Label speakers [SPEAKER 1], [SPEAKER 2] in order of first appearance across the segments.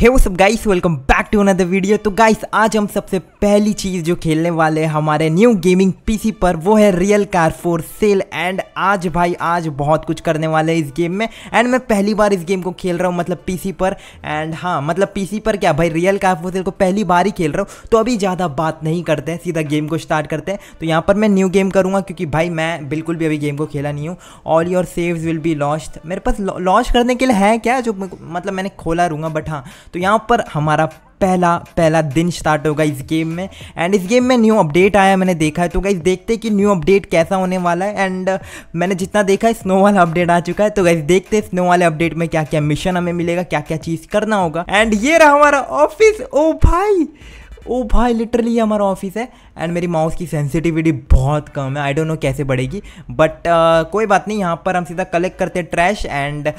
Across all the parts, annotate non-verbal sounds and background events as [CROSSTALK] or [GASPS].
[SPEAKER 1] हे वो सब guys welcome back to another video तो गाइस आज हम सबसे पहली चीज़ जो खेलने वाले हैं हमारे न्यू गेमिंग पीसी पर वो है real car for sale and आज भाई आज बहुत कुछ करने वाले हैं इस गेम में एंड मैं पहली बार इस गेम को खेल रहा हूँ मतलब पीसी पर एंड हाँ मतलब पीसी पर क्या भाई रियल कार फोर सेल को पहली बार ही खेल रहा हूँ तो अभी ज़्यादा बात नहीं करते हैं सीधा गेम को स्टार्ट करते हैं तो यहाँ पर मैं न्यू गेम करूँगा क्योंकि भाई मैं बिल्कुल भी अभी गेम को खेला नहीं हूँ all your saves will be launch मेरे पास लॉन्च करने के लिए है क्या जो मतलब मैंने खोला रहूँगा बट हाँ तो यहाँ पर हमारा पहला पहला दिन स्टार्ट होगा इस गेम में एंड इस गेम में न्यू अपडेट आया मैंने देखा है तो गाइज देखते हैं कि न्यू अपडेट कैसा होने वाला है एंड मैंने जितना देखा है स्नो वाला अपडेट आ चुका है तो गाइज देखते हैं स्नो वाले अपडेट में क्या क्या मिशन हमें मिलेगा क्या क्या चीज़ करना होगा एंड ये रहा हमारा ऑफिस ओ भाई ओ भाई लिटरली हमारा ऑफिस है एंड मेरी माउस की सेंसिटिविटी बहुत कम है आई डोंट नो कैसे बढ़ेगी बट uh, कोई बात नहीं यहाँ पर हम सीधा कलेक्ट करते हैं ट्रैश एंड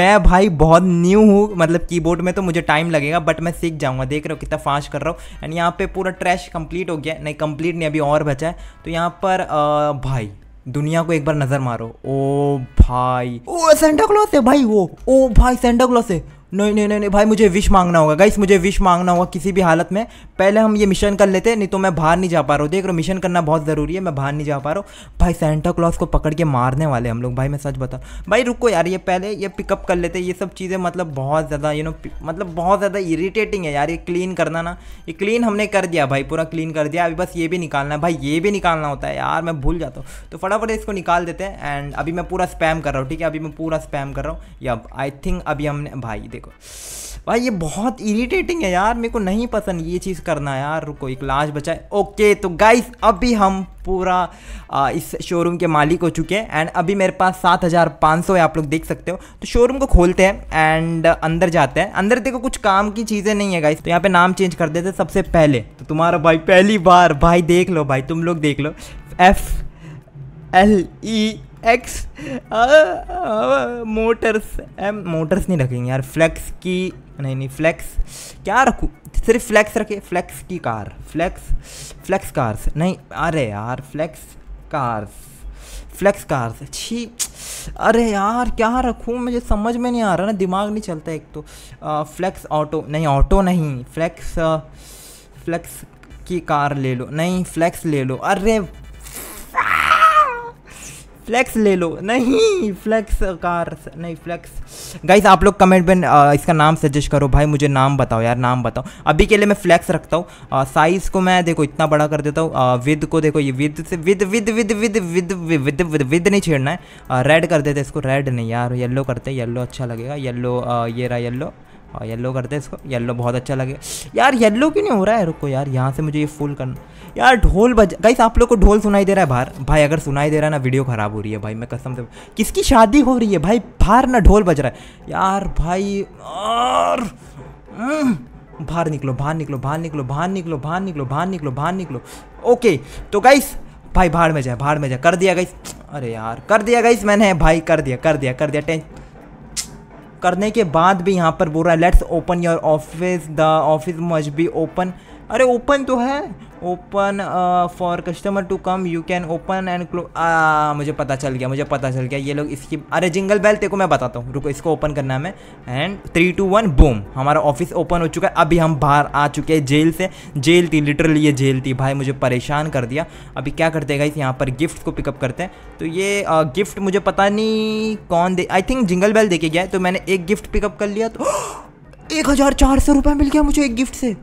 [SPEAKER 1] मैं भाई बहुत न्यू हूँ मतलब कीबोर्ड में तो मुझे टाइम लगेगा बट मैं सीख जाऊँगा देख रहा हूँ कितना फास्ट कर रहा हूँ एंड यहाँ पर पूरा ट्रैश कम्प्लीट हो गया नहीं कम्प्लीट नहीं अभी और बचा है तो यहाँ पर uh, भाई दुनिया को एक बार नज़र मारो ओ भाई ओ सेंटा क्लॉस है भाई वो ओ भाई सेंटा क्लॉस है नहीं नहीं नहीं भाई मुझे विश मांगना होगा गाइस मुझे विश मांगना होगा किसी भी हालत में पहले हम ये मिशन कर लेते नहीं तो मैं बाहर नहीं जा पा रहा हूँ देख रहा मिशन करना बहुत ज़रूरी है मैं बाहर नहीं जा पा रहा हूँ भाई सेंटा क्लॉस को पकड़ के मारने वाले हम लोग भाई मैं सच बता भाई रुको यार ये पहले ये पिकअप कर लेते ये सब चीज़ें मतलब बहुत ज़्यादा यू नो मतलब बहुत ज़्यादा इरीटेटिंग है यार ये क्लीन करना ना ये क्लीन हमने कर दिया भाई पूरा क्लीन कर दिया अभी बस ये भी निकालना है भाई ये भी निकालना होता है यार मैं भूल जाता हूँ तो फटाफट इसको निकाल देते हैं एंड अभी मैं पूरा स्पैम कर रहा हूँ ठीक है अभी मैं पूरा स्पैम कर रहा हूँ या आई थिंक अभी हमने भाई देखो भाई ये बहुत इरिटेटिंग है यार मेरे को नहीं पसंद ये चीज़ करना यार रुको एक लाश बचाए ओके तो गाइस अभी हम पूरा आ, इस शोरूम के मालिक हो चुके हैं एंड अभी मेरे पास सात हज़ार पाँच सौ है आप लोग देख सकते हो तो शोरूम को खोलते हैं एंड अंदर जाते हैं अंदर देखो कुछ काम की चीज़ें नहीं है गाइस तो यहाँ पे नाम चेंज कर देते सबसे पहले तो तुम्हारा भाई पहली बार भाई देख लो भाई तुम लोग देख लो F L E X motors M motors नहीं रखेंगे यार फ्लैक्स की नहीं नहीं फ्लैक्स क्या रखूँ सिर्फ फ्लैक्स रखे फ्लैक्स की कार फ्लैक्स फ्लैक्स कार्स नहीं अरे यार फ्लैक्स कार्स फ्लैक्स कार्स छी अरे यार क्या रखूँ मुझे समझ में नहीं आ रहा ना दिमाग नहीं चलता एक तो फ्लैक्स ऑटो नहीं ऑटो नहीं फ्लैक्स फ्लैक्स की कार ले लो नहीं फ्लैक्स ले लो अरे फ्लेक्स ले लो नहीं फ्लेक्स कार नहीं फ्लेक्स गाइस आप लोग कमेंट में इसका नाम सजेस्ट करो भाई मुझे नाम बताओ यार नाम बताओ अभी के लिए मैं फ्लेक्स रखता हूँ साइज़ को मैं देखो इतना बड़ा कर देता हूँ विद को देखो ये विद से विद विद विद विद विद विद विद विद नहीं छेड़ना है रेड कर देते इसको रेड नहीं यार येल्लो करते येल्लो अच्छा लगेगा येल्लो ये रहा येल्लो और हाँ, येल्लो करते हैं इसको येल्लो बहुत अच्छा लगे यार येल्लो क्यों नहीं हो रहा है रुको यार यहाँ से मुझे ये फुल करना यार ढोल बज गई आप लोग को ढोल सुनाई दे रहा है बाहर भाई अगर सुनाई दे रहा है ना वीडियो ख़राब हो रही है भाई मैं कसम से किसकी शादी हो रही है भाई बाहर ना ढोल बज रहा है यार भाई और हम्म, बाहर निकलो बाहर निकलो बाहर निकलो बाहर निकलो बाहर निकलो बाहर निकलो बाहर निकलो ओके तो गाइस भाई बाहर में जाए बाहर में जाए कर दिया गाइस अरे यार कर दिया गाइस मैंने भाई कर दिया कर दिया कर दिया टेंशन करने के बाद भी यहाँ पर बोल रहा है let's open your office the office must be open अरे ओपन तो है open for customer to come you can open and close मुझे पता चल गया मुझे पता चल गया ये लोग इसकी अरे जिंगल बेल तेको मैं बताता हूँ रुको इसको ओपन करना है हमें and three two one boom हमारा ऑफिस ओपन हो चुका है अभी हम बाहर आ चुके हैं जेल से जेल थी लिटरली ये जेल थी भाई मुझे परेशान कर दिया अभी क्या करते हैं इस यहाँ पर गिफ्ट को पिकअप करते हैं तो ये आ, uh, गिफ्ट मुझे पता नहीं कौन दे आई थिंक जिंगल बेल देखे गया तो मैंने एक गिफ्ट पिकअप कर लिया तो [GASPS] एक हज़ार चार सौ रुपये मिल गया मुझे एक गिफ्ट से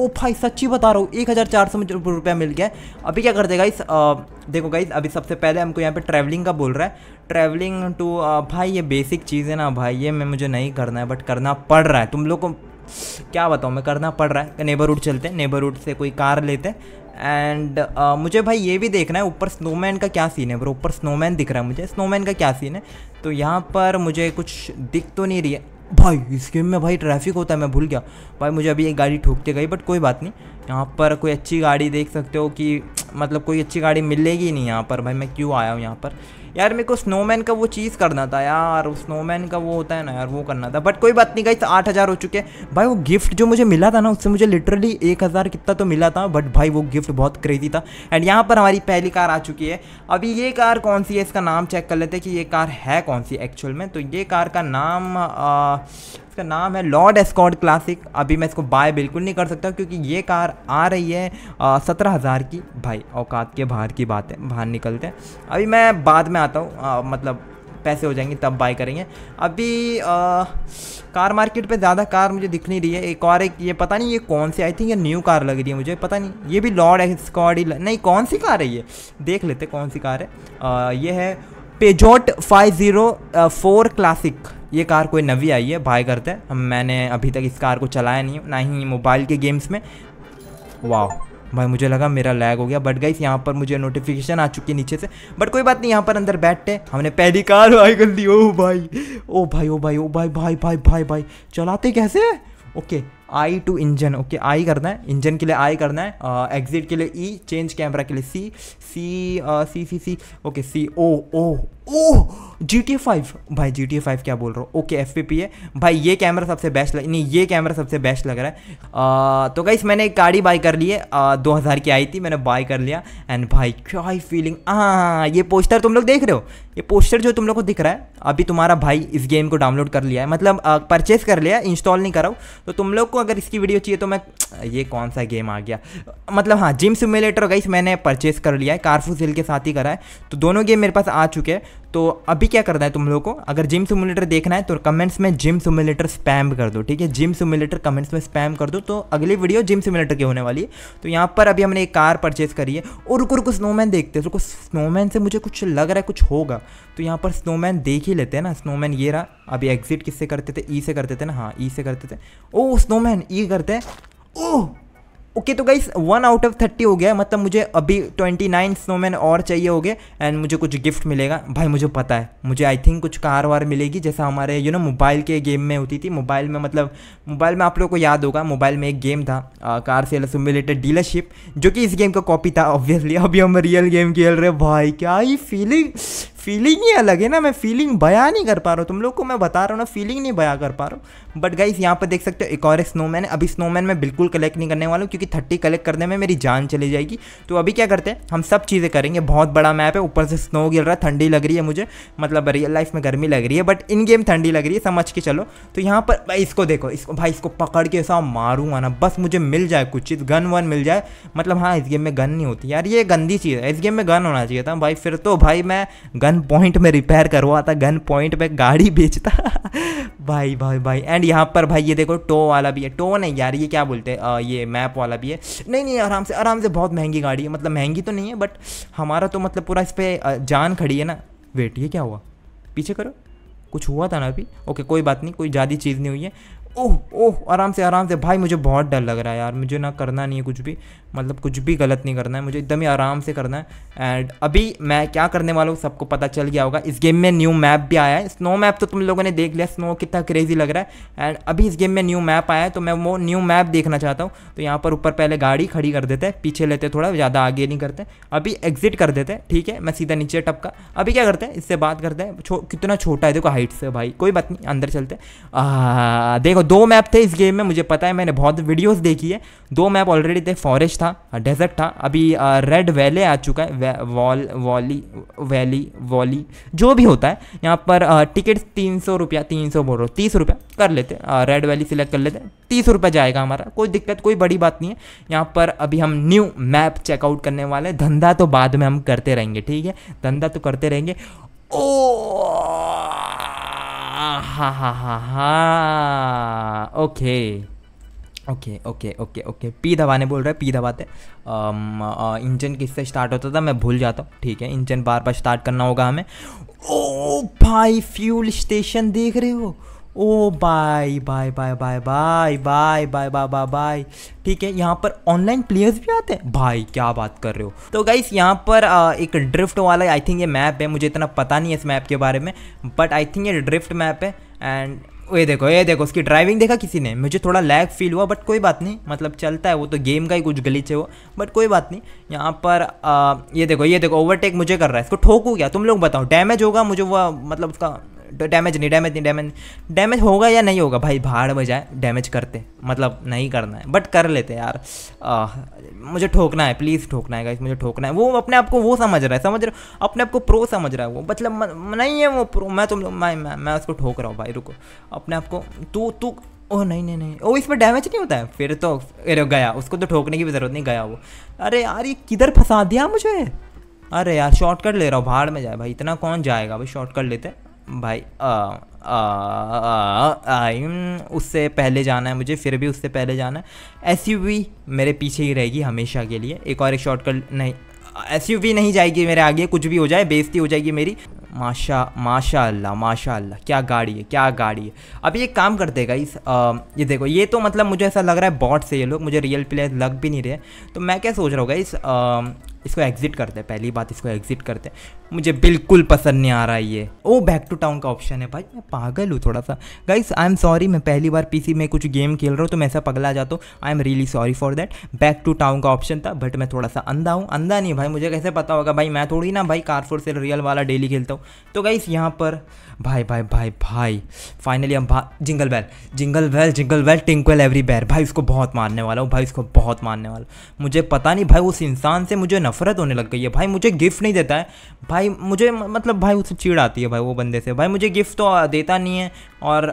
[SPEAKER 1] ओ भाई सच्ची बता रहा हूँ एक हज़ार चार सौ रुपया मिल गया अभी क्या करते गाइस देखो गाइस अभी सबसे पहले हमको यहाँ पे ट्रैवलिंग का बोल रहा है ट्रैवलिंग टू भाई ये बेसिक चीज़ है ना भाई ये मैं मुझे नहीं करना है बट करना पड़ रहा है तुम लोग को क्या बताऊँ मैं करना पड़ रहा है नेबरहुड चलते हैं नेबरहुड से कोई कार लेते हैं एंड uh, मुझे भाई ये भी देखना है ऊपर स्नोमैन का क्या सीन है ब्रो ऊपर स्नोमैन दिख रहा है मुझे स्नोमैन का क्या सीन है तो यहाँ पर मुझे कुछ दिख तो नहीं रही है भाई इस गेम में भाई ट्रैफिक होता है मैं भूल गया भाई मुझे अभी एक गाड़ी ठोकते गई बट कोई बात नहीं यहाँ पर कोई अच्छी गाड़ी देख सकते हो कि मतलब कोई अच्छी गाड़ी मिलेगी नहीं यहाँ पर भाई मैं क्यों आया हूँ यहाँ पर यार मेरे को स्नोमैन का वो चीज़ करना था यार स्नोमैन का वो होता है ना यार वो करना था बट कोई बात नहीं गई आठ हज़ार हो चुके हैं भाई वो गिफ्ट जो मुझे मिला था ना उससे मुझे लिटरली एक हज़ार कितना तो मिला था बट भाई वो गिफ्ट बहुत क्रेजी था एंड यहाँ पर हमारी पहली कार आ चुकी है अभी ये कार कौन सी है इसका नाम चेक कर लेते हैं कि ये कार है कौन सी एक्चुअल में तो ये कार का नाम इसका नाम है लॉर्ड एस्कॉट क्लासिक अभी मैं इसको बाय बिल्कुल नहीं कर सकता क्योंकि ये कार आ रही है सत्रह हज़ार की भाई औकात के बाहर की बात है बाहर निकलते हैं अभी मैं बाद में आता हूँ मतलब पैसे हो जाएंगे तब बाय करेंगे अभी आ, कार मार्केट पे ज़्यादा कार मुझे दिख नहीं रही है एक और एक ये पता नहीं ये कौन सी आई थिंक ये न्यू कार लग रही है मुझे पता नहीं ये भी लॉर्ड एक्सकॉड ही नहीं कौन सी कार है ये देख लेते कौन सी कार है आ, ये है Peugeot five zero four classic ये कार कोई नवी आई है बाय करते हैं मैंने अभी तक इस कार को चलाया नहीं ना ही मोबाइल के गेम्स में वाह भाई मुझे लगा मेरा लैग हो गया बट गई यहाँ पर मुझे नोटिफिकेशन आ चुकी है नीचे से बट कोई बात नहीं यहाँ पर अंदर बैठते हमने पहली कार बाई कर दी ओ भाई ओ भाई ओ भाई ओ भाई भाई भाई भाई भाई चलाते कैसे ओके आई टू इंजन ओके आई करना है इंजन के लिए आई करना है एग्जिट के लिए ई चेंज कैमरा के लिए C C C C C okay C O O oh G T five भाई जी टी फाइव क्या बोल रहा हूँ ओके एफ पी पी है भाई ये कैमरा सबसे बेस्ट लग नहीं ये कैमरा सबसे बेस्ट लग रहा है आ, तो गाइस मैंने एक गाड़ी बाई कर ली है दो हज़ार की आई थी मैंने बाई कर लिया एंड भाई क्या ही फीलिंग हाँ ये पोस्टर तुम लोग देख रहे हो ये पोस्टर जो तुम लोग को दिख रहा है अभी तुम्हारा भाई इस गेम को डाउनलोड कर लिया है मतलब परचेस कर लिया है इंस्टॉल नहीं कराऊँ तो तुम लोग को अगर इसकी वीडियो चाहिए तो मैं ये कौन सा गेम आ गया मतलब हाँ जिम सिमुलेटर गाइस मैंने परचेस कर लिया है कारफू सेल के साथ ही करा है तो दोनों गेम मेरे पास आ चुके हैं तो अभी क्या करना है तुम लोगों को अगर जिम सिमुलेटर देखना है तो कमेंट्स में जिम सिमुलेटर स्पैम कर दो ठीक है जिम सिमुलेटर कमेंट्स में स्पैम कर दो तो अगली वीडियो जिम सिमुलेटर की होने वाली है तो यहाँ पर अभी हमने एक कार परचेज करी है और रुको रुको स्नोमैन देखते हैं रुको स्नोमैन से मुझे कुछ लग रहा है कुछ होगा तो यहाँ पर स्नोमैन देख ही लेते हैं ना स्नोमैन ये रहा अभी एग्जिट किससे करते थे ई e से करते थे ना हाँ ई e से करते थे ओ स्नोमैन ई e करते हैं ओह ओके okay, तो guys one out of thirty हो गया मतलब मुझे अभी ट्वेंटी नाइन स्नोमैन और चाहिए हो गए एंड मुझे कुछ गिफ्ट मिलेगा भाई मुझे पता है मुझे आई थिंक कुछ कार वार मिलेगी जैसा हमारे यू नो मोबाइल के गेम में होती थी मोबाइल में मतलब मोबाइल में आप लोगों को याद होगा मोबाइल में एक गेम था आ, कार सेल सिमुलेटेड डीलरशिप जो कि इस गेम का कॉपी था ऑब्वियसली अभी हम रियल गेम खेल रहे भाई क्या ही फीलिंग फीलिंग ही अलग है ना मैं फीलिंग बया नहीं कर पा रहा हूँ तुम लोग को मैं बता रहा हूँ ना फीलिंग नहीं बया कर पा रहा हूँ बट गाइज यहाँ पर देख सकते हो एक और स्नोमैन है अभी स्नोमैन मैं बिल्कुल कलेक्ट नहीं करने वाला हूँ क्योंकि थर्टी कलेक्ट करने में मेरी जान चली जाएगी तो अभी क्या करते हैं हम सब चीज़ें करेंगे बहुत बड़ा मैप है ऊपर से स्नो गिर रहा है ठंडी लग रही है मुझे मतलब रियल लाइफ में गर्मी लग रही है बट इन गेम ठंडी लग रही है समझ के चलो तो यहाँ पर भाई इसको देखो इसको भाई इसको पकड़ के ऐसा मारूंगा ना बस मुझे मिल जाए कुछ चीज़ गन वन मिल जाए मतलब हाँ इस गेम में गन नहीं होती यार ये गंदी चीज़ है इस गेम में गन होना चाहिए था भाई फिर तो भाई मैं गन गन पॉइंट में रिपेयर करवाता गन पॉइंट में गाड़ी बेचता [LAUGHS] भाई भाई भाई एंड यहाँ पर भाई ये देखो टो वाला भी है टो नहीं यार ये क्या बोलते हैं ये मैप वाला भी है नहीं नहीं आराम से आराम से बहुत महंगी गाड़ी है मतलब महंगी तो नहीं है बट हमारा तो मतलब पूरा इस पर जान खड़ी है ना वेट ये क्या हुआ पीछे करो कुछ हुआ था ना अभी ओके कोई बात नहीं कोई ज़्यादा चीज़ नहीं हुई है ओह ओह आराम से आराम से भाई मुझे बहुत डर लग रहा है यार मुझे ना करना नहीं है कुछ भी मतलब कुछ भी गलत नहीं करना है मुझे एकदम ही आराम से करना है एंड अभी मैं क्या करने वाला हूँ सबको पता चल गया होगा इस गेम में न्यू मैप भी आया है स्नो मैप तो तुम लोगों ने देख लिया स्नो कितना क्रेजी लग रहा है एंड अभी इस गेम में न्यू मैप आया है तो मैं वो न्यू मैप देखना चाहता हूँ तो यहाँ पर ऊपर पहले गाड़ी खड़ी कर देते हैं पीछे लेते थोड़ा ज़्यादा आगे नहीं करते अभी एग्जिट कर देते ठीक है मैं सीधा नीचे टपका अभी क्या करते हैं इससे बात करते हैं कितना छोटा है देखो हाइट से भाई कोई बात नहीं अंदर चलते देखो दो मैप थे इस गेम में मुझे पता है मैंने बहुत वीडियोस देखी है दो मैप ऑलरेडी थे फॉरेस्ट था डेजर्ट था अभी रेड वैले आ चुका है वॉल वॉली वैली वॉली जो भी होता है यहाँ पर टिकट तीन सौ रुपया तीन सौ बोल रहा हूँ तीस रुपया कर लेते रेड वैली सिलेक्ट कर लेते तीस रुपये जाएगा हमारा कोई दिक्कत कोई बड़ी बात नहीं है यहाँ पर अभी हम न्यू मैप चेकआउट करने वाले धंधा तो बाद में हम करते रहेंगे ठीक है धंधा तो करते रहेंगे oh ha ha ha ha okay okay okay okay okay P दबाने बोल रहा है पी दबाते um, uh, इंजन किससे स्टार्ट होता था मैं भूल जाता हूँ ठीक है इंजन बार बार स्टार्ट करना होगा हमें ओ भाई फ्यूल स्टेशन देख रहे हो oh bye bye bye bye bye bye bye bye bye bye ठीक है यहाँ पर ऑनलाइन प्लेयर्स भी आते हैं भाई क्या बात कर रहे हो तो गाइस यहाँ पर आ, एक ड्रिफ्ट वाला आई थिंक ये मैप है मुझे इतना पता नहीं है इस मैप के बारे में बट आई थिंक ये ड्रिफ्ट मैप है एंड ये देखो ये देखो उसकी ड्राइविंग देखा किसी ने मुझे थोड़ा लैग फील हुआ बट कोई बात नहीं मतलब चलता है वो तो गेम का ही कुछ गलीच है वो बट कोई बात नहीं यहाँ पर आ, ये देखो ये देखो ओवरटेक मुझे कर रहा है इसको ठोकू क्या तुम लोग बताओ डैमेज होगा मुझे वह मतलब उसका डैमेज तो नहीं डैमेज नहीं डैमेज डैमेज होगा या नहीं होगा भाई भाड़ में जाए डैमेज करते मतलब नहीं करना है बट कर लेते यार आ, मुझे ठोकना है प्लीज़ ठोकना है मुझे ठोकना है वो अपने आप को वो समझ रहा है समझ रहा अपने आप को प्रो समझ रहा है वो मतलब नहीं है वो प्रो मैं तुम लोग मैं, मैं मैं उसको ठोक रहा हूँ भाई रुको अपने आप को तू तू ओह नहीं नहीं नहीं ओ इसमें डैमेज नहीं होता है फिर तो अरे गया उसको तो ठोकने की भी ज़रूरत नहीं गया वो अरे यार ये किधर फंसा दिया मुझे अरे यार शॉर्टकट ले रहा हूँ भाड़ में जाए भाई इतना कौन जाएगा भाई शॉर्टकट लेते भाई उससे पहले जाना है मुझे फिर भी उससे पहले जाना है एस मेरे पीछे ही रहेगी हमेशा के लिए एक और एक शॉर्टकट नहीं एस नहीं जाएगी मेरे आगे कुछ भी हो जाए बेजती हो जाएगी मेरी माशा माशा अल्लाह माशा अल्लाह क्या गाड़ी है क्या गाड़ी है अब ये काम कर देगा इस ये देखो ये तो मतलब मुझे ऐसा लग रहा है बॉट से ये लोग मुझे रियल प्लेयर लग भी नहीं रहे तो मैं क्या सोच रहा हूँ इस इसको एग्जिट करते हैं पहली बात इसको एग्जिट करते हैं मुझे बिल्कुल पसंद नहीं आ रहा है ये ओ बैक टू टाउन का ऑप्शन है भाई मैं पागल हूँ थोड़ा सा गाइस आई एम सॉरी मैं पहली बार पीसी में कुछ गेम खेल रहा हूँ तो मैं ऐसा पगला जाता हूँ I am really sorry for that back to town का ऑप्शन था बट मैं थोड़ा सा अंधा हूँ अंधा नहीं भाई मुझे कैसे पता होगा भाई मैं थोड़ी ना भाई कारफोर से रियल वाला डेली खेलता हूँ तो गाइस यहाँ पर भाई भाई भाई भाई फाइनली हम जिंगल बैल जिंगल बैल जिंगल बैल टिंकल एवरी बैर भाई उसको बहुत मारने वाला हूँ भाई उसको बहुत मारने वाला मुझे पता नहीं भाई उस इंसान से मुझे नफरत होने लग गई है भाई मुझे गिफ्ट नहीं देता है भाई मुझे मतलब भाई उससे चीड़ आती है भाई वो बंदे से भाई मुझे गिफ्ट तो देता नहीं है और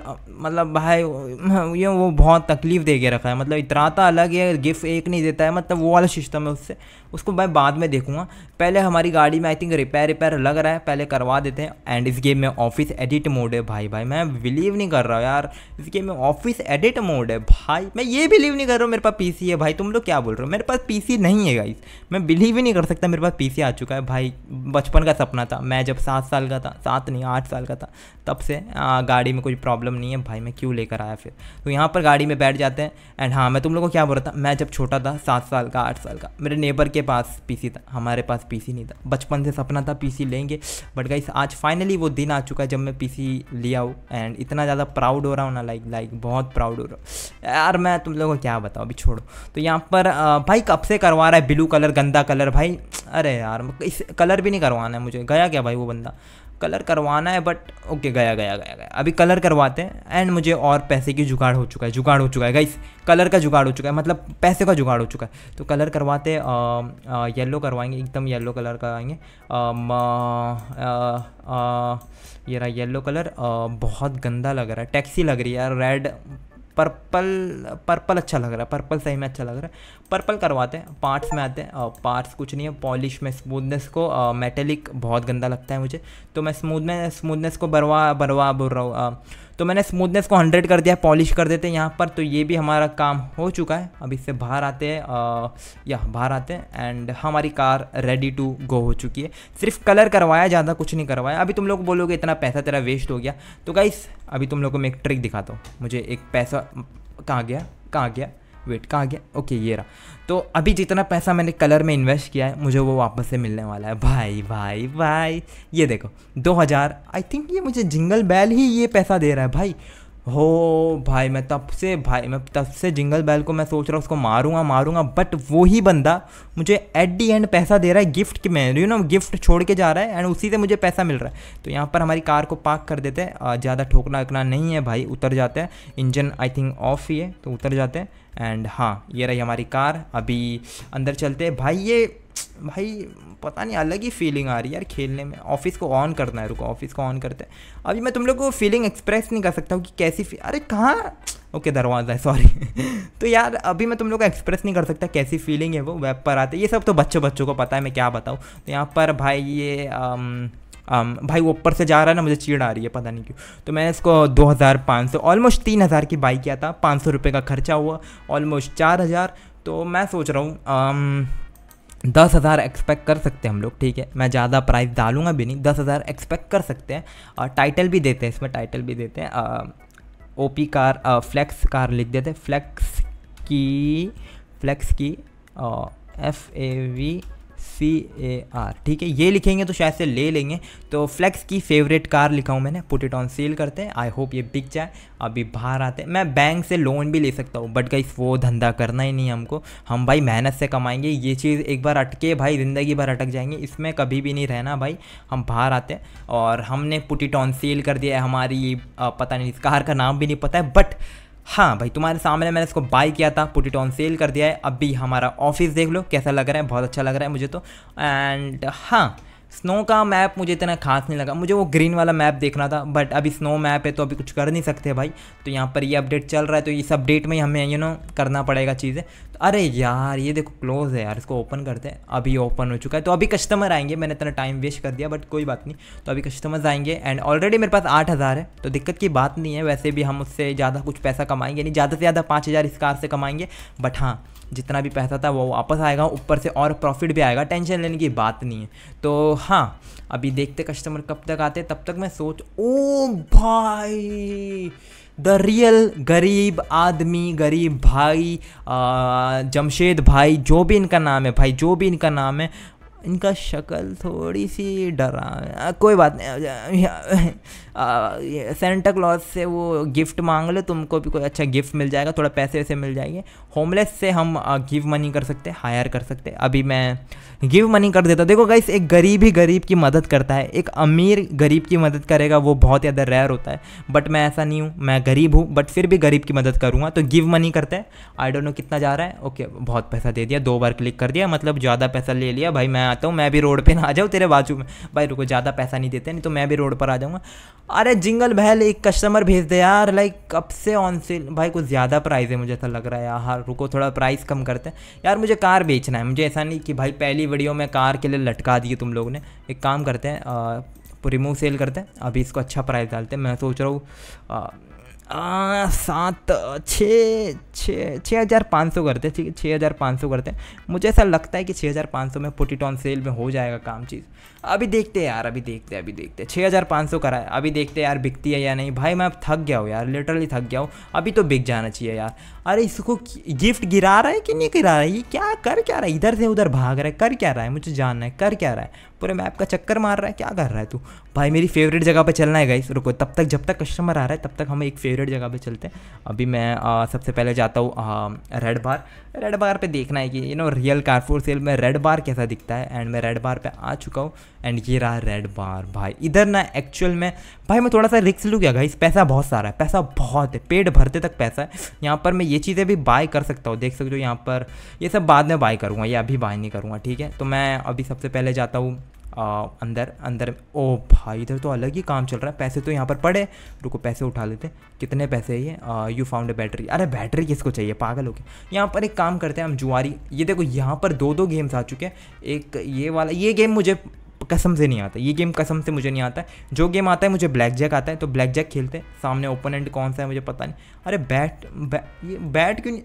[SPEAKER 1] मतलब भाई [LAUGHS] ये वो बहुत तकलीफ़ दे के रखा है मतलब इतना तो अलग है गिफ्ट एक नहीं देता है मतलब वो वाला सिस्टम है उससे उसको मैं बाद में देखूँगा पहले हमारी गाड़ी में आई थिंक रिपेयर रिपेयर लग रहा है पहले करवा देते हैं एंड इस गेम में ऑफिस एडिट मोड है भाई भाई मैं बिलीव नहीं कर रहा हूँ यार इस गेम में ऑफिस एडिट मोड है भाई मैं ये बिलीव नहीं कर रहा हूँ मेरे पास पी है भाई तुम लोग क्या बोल रहे हो मेरे पास पी नहीं है भाई मैं बिलीव ही नहीं नहीं कर सकता मेरे पास पीसी आ चुका है भाई बचपन का सपना था मैं जब सात साल का था सात नहीं आठ साल का था तब से आ, गाड़ी में कोई प्रॉब्लम नहीं है भाई मैं क्यों लेकर आया फिर तो यहाँ पर गाड़ी में बैठ जाते हैं एंड हाँ मैं तुम लोग को क्या बोल रहा था मैं जब छोटा था सात साल का आठ साल का मेरे नेबर के पास पी था हमारे पास पी नहीं था बचपन से सपना था पी लेंगे बट गाइस आज फाइनली वो दिन आ चुका है जब मैं पी लिया हूँ एंड इतना ज़्यादा प्राउड हो रहा हूँ ना लाइक लाइक बहुत प्राउड हो रहा हूँ यार मैं तुम लोगों को क्या बताऊँ अभी छोड़ो तो यहाँ पर भाई कब से करवा रहा है ब्लू कलर गंदा कलर भाई अरे यार इस कलर भी नहीं करवाना है मुझे गया क्या भाई वो बंदा कलर करवाना है बट ओके गया गया गया गया अभी कलर करवाते हैं एंड मुझे और पैसे की जुगाड़ हो चुका है जुगाड़ हो चुका है गई कलर का जुगाड़ हो चुका है मतलब पैसे का जुगाड़ हो चुका है तो कलर करवाते येलो करवाएंगे एकदम येलो कलर करवाएंगे ये रहा येलो कलर आ, बहुत गंदा लग रहा है टैक्सी लग रही है यार रेड पर्पल पर्पल अच्छा लग रहा है पर्पल सही में अच्छा लग रहा है पर्पल करवाते हैं पार्ट्स में आते हैं पार्ट्स कुछ नहीं है पॉलिश में स्मूथनेस को मेटेलिक बहुत गंदा लगता है मुझे तो मैं स्मूद में स्मूदनेस को बरवा बरवा बोल रहा हूँ तो मैंने स्मूदनेस को हंड्रेड कर दिया पॉलिश कर देते हैं यहाँ पर तो ये भी हमारा काम हो चुका है अब इससे बाहर आते हैं या बाहर आते हैं एंड हमारी कार रेडी टू गो हो चुकी है सिर्फ कलर करवाया ज़्यादा कुछ नहीं करवाया अभी तुम लोग बोलोगे इतना पैसा तेरा वेस्ट हो गया तो गाइस अभी तुम लोग को मैं एक ट्रिक दिखाता हूँ मुझे एक पैसा कहाँ गया कहाँ गया वेट कहाँ गया ओके ये रहा तो अभी जितना पैसा मैंने कलर में इन्वेस्ट किया है मुझे वो वापस से मिलने वाला है भाई भाई भाई ये देखो 2000 आई थिंक ये मुझे जिंगल बैल ही ये पैसा दे रहा है भाई हो भाई मैं तब से भाई मैं तब से जिंगल बैल को मैं सोच रहा हूँ उसको मारूंगा मारूंगा बट वो ही बंदा मुझे एट दी एंड पैसा दे रहा है गिफ्ट के मैं यू नो गिफ्ट छोड़ के जा रहा है एंड उसी से मुझे पैसा मिल रहा है तो यहाँ पर हमारी कार को पार्क कर देते हैं ज़्यादा ठोकना उकना नहीं है भाई उतर जाते हैं इंजन आई थिंक ऑफ ही है तो उतर जाते हैं एंड हाँ ये रही हमारी कार अभी अंदर चलते हैं भाई ये भाई पता नहीं अलग ही फीलिंग आ रही है यार खेलने में ऑफिस को ऑन करना है रुको ऑफिस को ऑन करते हैं अभी मैं तुम लोग को फीलिंग एक्सप्रेस नहीं कर सकता हूँ कि कैसी फी... अरे कहाँ ओके दरवाज़ा है सॉरी [LAUGHS] तो यार अभी मैं तुम लोग को एक्सप्रेस नहीं कर सकता कैसी फीलिंग है वो वेब पर आते ये सब तो बच्चों बच्चों को पता है मैं क्या बताऊँ तो यहाँ पर भाई ये आम, आम, भाई ऊपर से जा रहा है ना मुझे चीड़ आ रही है पता नहीं क्यों तो मैंने इसको दो हज़ार पाँच सौ ऑलमोस्ट तीन हज़ार की बाई किया था पाँच सौ रुपये का खर्चा हुआ ऑलमोस्ट चार हज़ार तो मैं सोच रहा हूँ दस हज़ार एक्सपेक्ट कर सकते हैं हम लोग ठीक है मैं ज़्यादा प्राइस डालूंगा भी नहीं दस हज़ार एक्सपेक्ट कर सकते हैं और टाइटल भी देते हैं इसमें टाइटल भी देते हैं ओ पी कार आ, फ्लेक्स कार लिख देते हैं फ्लेक्स की फ्लेक्स की F A V C A R ठीक है ये लिखेंगे तो शायद से ले लेंगे तो फ्लेक्स की फेवरेट कार लिखा हूँ मैंने पुट इट ऑन सेल करते हैं आई होप ये बिक जाए अभी बाहर आते हैं मैं बैंक से लोन भी ले सकता हूँ बट गई वो धंधा करना ही नहीं हमको हम भाई मेहनत से कमाएंगे ये चीज़ एक बार अटके भाई ज़िंदगी भर अटक जाएंगे इसमें कभी भी नहीं रहना भाई हम बाहर आते हैं और हमने पुट इट ऑन सेल कर दिया है हमारी पता नहीं इस कार का नाम भी नहीं पता है बट हाँ भाई तुम्हारे सामने मैंने इसको बाय किया था पुट इट ऑन सेल कर दिया है अभी हमारा ऑफिस देख लो कैसा लग रहा है बहुत अच्छा लग रहा है मुझे तो एंड हाँ स्नो का मैप मुझे इतना खास नहीं लगा मुझे वो ग्रीन वाला मैप देखना था बट अभी स्नो मैप है तो अभी कुछ कर नहीं सकते भाई तो यहाँ पर ये अपडेट चल रहा है तो इस अपडेट में हमें यू नो करना पड़ेगा चीज़ें तो अरे यार ये देखो क्लोज़ है यार इसको ओपन करते हैं अभी ओपन हो चुका है तो अभी कस्टमर आएंगे मैंने इतना टाइम वेस्ट कर दिया बट कोई बात नहीं तो अभी कस्टमर्स आएंगे एंड ऑलरेडी मेरे पास आठ हज़ार है तो दिक्कत की बात नहीं है वैसे भी हम उससे ज़्यादा कुछ पैसा कमाएंगे नहीं ज़्यादा से ज़्यादा पाँच हज़ार इस कार से कमाएंगे बट हाँ जितना भी पैसा था वो वापस आएगा ऊपर से और प्रॉफिट भी आएगा टेंशन लेने की बात नहीं है तो हाँ अभी देखते कस्टमर कब तक आते तब तक मैं सोच ओ भाई द रियल गरीब आदमी गरीब भाई जमशेद भाई जो भी इनका नाम है भाई जो भी इनका नाम है इनका शक्ल थोड़ी सी डरा कोई बात नहीं सेंटा क्लॉज से वो गिफ्ट मांग लो तुमको भी कोई अच्छा गिफ्ट मिल जाएगा थोड़ा पैसे वैसे मिल जाएंगे होमलेस से हम गिव मनी कर सकते हैं हायर कर सकते हैं अभी मैं गिव मनी कर देता हूँ देखो गाइस एक गरीब ही गरीब की मदद करता है एक अमीर गरीब की मदद करेगा वो बहुत ज़्यादा रेयर होता है बट मैं ऐसा नहीं हूँ मैं गरीब हूँ बट फिर भी गरीब की मदद करूँगा तो गिव मनी करते हैं आई डोंट नो कितना जा रहा है ओके बहुत पैसा दे दिया दो बार क्लिक कर दिया मतलब ज़्यादा पैसा ले लिया भाई मैं आता हूँ मैं भी रोड पर ना आ जाऊँ तेरे बाजू में भाई रुको ज़्यादा पैसा नहीं देते नहीं तो मैं भी रोड पर आ जाऊँगा अरे जिंगल भैल एक कस्टमर भेज दे यार लाइक कब से ऑन सेल भाई कुछ ज़्यादा प्राइस है मुझे ऐसा लग रहा है यार रुको थोड़ा प्राइस कम करते हैं यार मुझे कार बेचना है मुझे ऐसा नहीं कि भाई पहली वीडियो में कार के लिए लटका दिए तुम लोग ने एक काम करते हैं रिमूव सेल करते हैं अभी इसको अच्छा प्राइस डालते हैं मैं सोच रहा हूँ सात छः छः छः हज़ार पाँच सौ करते हैं ठीक है छः हज़ार पाँच सौ करते हैं मुझे ऐसा लगता है कि छः हज़ार पाँच सौ में पोटीटॉन सेल में हो जाएगा काम चीज़ अभी देखते हैं यार अभी देखते हैं अभी देखते हैं छः हज़ार पाँच सौ करा है अभी देखते हैं यार बिकती है या नहीं भाई मैं अब थक गया हूँ यार लिटरली थक गया हूँ अभी तो बिक जाना चाहिए यार अरे इसको गिफ्ट गिरा रहा है कि नहीं गिरा रहा है ये क्या कर क्या रहा है इधर से उधर भाग रहा है कर क्या रहा है मुझे जानना है कर क्या रहा है पूरे मैप का चक्कर मार रहा है क्या कर रहा है तू भाई मेरी फेवरेट जगह पर चलना है गाइस रुको तब तक जब तक कस्टमर आ रहा है तब तक हम एक फेवरेट जगह पर चलते हैं अभी मैं सबसे पहले जाता हूँ रेड बार रेड बार पर देखना है कि you know real car for sale में रेड बार कैसा दिखता है एंड मैं रेड बार पर आ चुका हूँ एंड ये रहा रेड बार भाई इधर ना एक्चुअल में भाई मैं थोड़ा सा रिक्स लूँ क्या गाइस पैसा बहुत सारा है पैसा बहुत है पेट भरते तक पैसा है यहाँ पर मैं ये चीज़ें भी बाय कर सकता हूँ देख सकते हो यहाँ पर ये सब बाद में बाय करूँगा ये अभी बाय नहीं करूँगा ठीक है तो मैं अभी सबसे पहले जाता हूँ आ, अंदर अंदर ओ भाई इधर तो अलग ही काम चल रहा है पैसे तो यहाँ पर पड़े रुको पैसे उठा लेते कितने पैसे है ये यू फाउंड बैटरी अरे बैटरी किसको चाहिए पागल हो गया यहाँ पर एक काम करते हैं हम जुआरी ये देखो यहाँ पर दो दो गेम्स आ चुके हैं एक ये वाला ये गेम मुझे कसम से नहीं आता ये गेम कसम से मुझे नहीं आता जो गेम आता है मुझे ब्लैक जैक आता है तो ब्लैक जैक खेलते हैं सामने ओपन एंड कौन सा है मुझे पता नहीं अरे बैट बै, ये बैट क्यों नहीं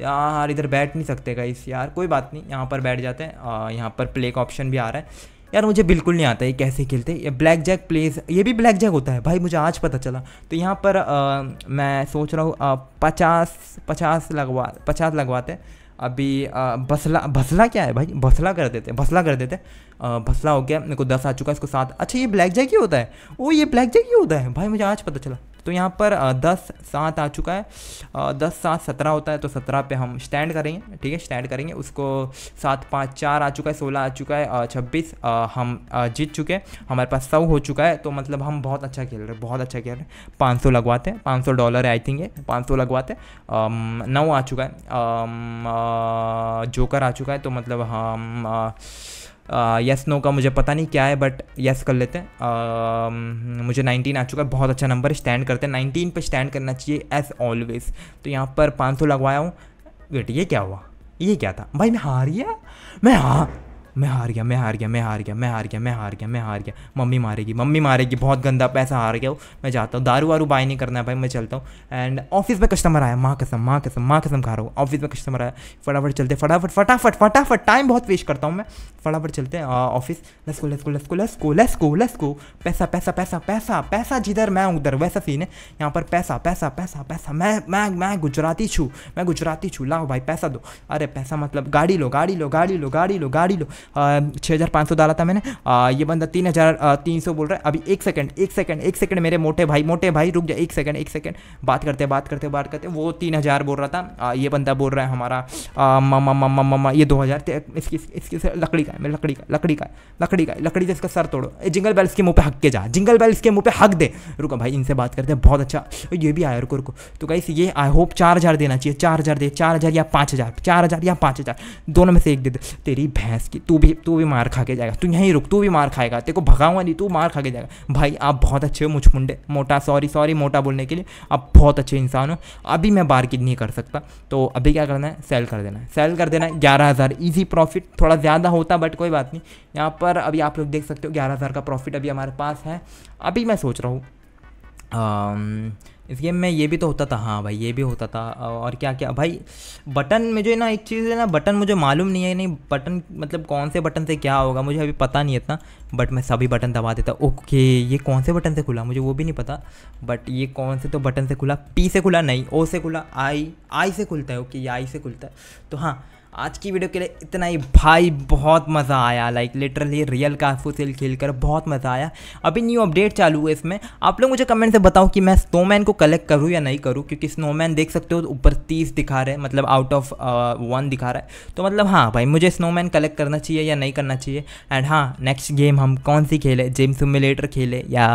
[SPEAKER 1] यार इधर बैठ नहीं सकते गाइस यार कोई बात नहीं यहाँ पर बैठ जाते हैं यहाँ पर प्ले का ऑप्शन भी आ रहा है यार मुझे बिल्कुल नहीं आता ये कैसे खेलते ये ब्लैक जैक प्लेस ये भी ब्लैक जैक होता है भाई मुझे आज पता चला तो यहाँ पर आ, मैं सोच रहा हूँ पचास पचास लगवा पचास लगवाते हैं अभी आ, बसला बसला क्या है भाई बसला कर देते हैं बसला कर देते हैं बसला हो गया मेरे को दस आ चुका है इसको सात अच्छा ये ब्लैक जैक ही होता है ओ ये ब्लैक जैक ही होता है भाई मुझे आज पता चला तो यहाँ पर दस सात आ चुका है दस सात सत्रह होता है तो सत्रह पे हम स्टैंड करेंगे ठीक है स्टैंड करेंगे उसको सात पाँच चार आ चुका है सोलह आ चुका है छब्बीस हम जीत चुके हैं हमारे पास सौ हो चुका है तो मतलब हम बहुत अच्छा खेल रहे हैं बहुत अच्छा खेल रहे हैं पाँच सौ लगवाते हैं पाँच सौ डॉलर है आई थिंक ये पाँच सौ लगवाते हैं नौ आ चुका है जोकर आ चुका है तो मतलब हम यस नो का मुझे पता नहीं क्या है बट यस कर लेते हैं मुझे 19 आ चुका है बहुत अच्छा नंबर स्टैंड करते हैं 19 पे स्टैंड करना चाहिए एज ऑलवेज तो यहाँ पर 500 लगवाया हूँ बेटी ये क्या हुआ ये क्या था भाई मैं हार गया मैं हाँ मैं हार गया मैं हार गया मैं हार गया मैं हार गया मैं हार गया मैं हार गया मम्मी मारेगी मम्मी मारेगी बहुत गंदा पैसा हार गया मैं जाता हूँ दारू वारू बाय नहीं करना है भाई मैं चलता हूँ एंड ऑफिस में कस्टमर आया माँ कसम माँ कसम माँ कसम खा रहा हूँ ऑफिस में कस्टमर आया फटाफट चलते फटाफट फटाफट फटाफट टाइम बहुत वेस्ट करता हूँ मैं फटाफट चलते हैं ऑफिस लस्को लस्को लस्को लस्को लस्को लस्को पैसा पैसा पैसा पैसा पैसा जिधर मैं उधर वैसा सीन है यहाँ पर पैसा पैसा पैसा पैसा मैं मैं मैं गुजराती छूँ मैं गुजराती छूँ लाओ भाई पैसा दो अरे पैसा मतलब गाड़ी लो गाड़ी लो गाड़ी लो गाड़ी लो गाड़ी लो छः हज़ार पाँच सौ डाला था मैंने आ, ये बंदा तीन हज़ार तीन सौ बोल रहा है अभी एक सेकंड एक सेकंड एक सेकंड मेरे मोटे भाई मोटे भाई रुक जाए एक सेकंड एक सेकंड बात करते बात करते बात करते वो तीन हज़ार बोल रहा था आ, ये बंदा बोल रहा है हमारा मम्मा मम्मा मम्मा ये दो हज़ार इसकी इसकी लकड़ी का है मेरे लकड़ी का लकड़ी का लकड़ी का लकड़ी से इसका सर तोड़ो जिंगल बैल्स के मुँह पर हक के जा जिंगल बैल्स के मुँह पर हक दे रुको भाई इनसे बात करते बहुत अच्छा ये भी आया रुको रुको तो कहीं ये आई होप चार हज़ार देना चाहिए चार हज़ार दे चार हज़ार या पाँच हज़ार चार हज़ार या पाँच हज़ार दोनों में से एक दे दे तेरी भैंस की तू तू भी तू भी मार खा के जाएगा तू यहीं रुक तू भी मार खाएगा तेरे को भगाऊंगा नहीं तू मार खा के जाएगा भाई आप बहुत अच्छे हो मुझ मुंडे मोटा सॉरी सॉरी मोटा बोलने के लिए आप बहुत अच्छे इंसान हो अभी मैं बारगिन नहीं कर सकता तो अभी क्या करना है सेल कर देना है सेल कर देना है ग्यारह हज़ार ईजी प्रॉफिट थोड़ा ज़्यादा होता बट कोई बात नहीं यहाँ पर अभी आप लोग देख सकते हो ग्यारह हज़ार का प्रॉफिट अभी हमारे पास है अभी मैं सोच रहा हूँ इस गेम में ये भी तो होता था हाँ भाई ये भी होता था और क्या क्या भाई बटन में जो है ना एक चीज़ है ना बटन मुझे मालूम नहीं है नहीं बटन मतलब कौन से बटन से क्या होगा मुझे अभी पता नहीं इतना बट मैं सभी बटन दबा देता ओके ये कौन से बटन से खुला मुझे वो भी नहीं पता बट ये कौन से तो बटन से खुला पी से खुला नहीं ओ से खुला आई आई से खुलता है ओके ये आई से खुलता है तो हाँ आज की वीडियो के लिए इतना ही भाई बहुत मज़ा आया like literally real car for sale खेल कर बहुत मज़ा आया अभी न्यू अपडेट चालू हुआ इसमें आप लोग मुझे कमेंट से बताओ कि मैं स्नोमैन को कलेक्ट करूँ या नहीं करूँ क्योंकि स्नोमैन देख सकते हो तो ऊपर तीस दिखा रहे हैं मतलब आउट ऑफ वन दिखा रहा है तो मतलब हाँ भाई मुझे स्नोमैन कलेक्ट करना चाहिए या नहीं करना चाहिए एंड हाँ नेक्स्ट गेम हम कौन सी खेलें जेम सिमुलेटर खेले या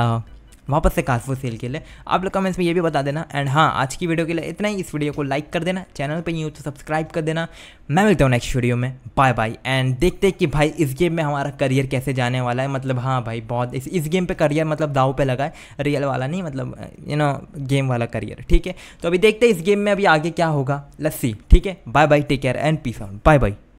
[SPEAKER 1] वापस से कासफो सेल के लिए आप लोग कमेंट्स में ये भी बता देना एंड हाँ आज की वीडियो के लिए इतना ही इस वीडियो को लाइक कर देना चैनल पर न्यूज तो सब्सक्राइब कर देना मैं मिलता हूँ नेक्स्ट वीडियो में बाय बाय एंड देखते कि भाई इस गेम में हमारा करियर कैसे जाने वाला है मतलब हाँ भाई बहुत इस, इस गेम पर करियर मतलब दाव पर लगा है रियल वाला नहीं मतलब यू नो गेम वाला करियर ठीक है तो अभी देखते हैं इस गेम में अभी आगे क्या होगा लस्सी ठीक है bye bye take care and peace out bye by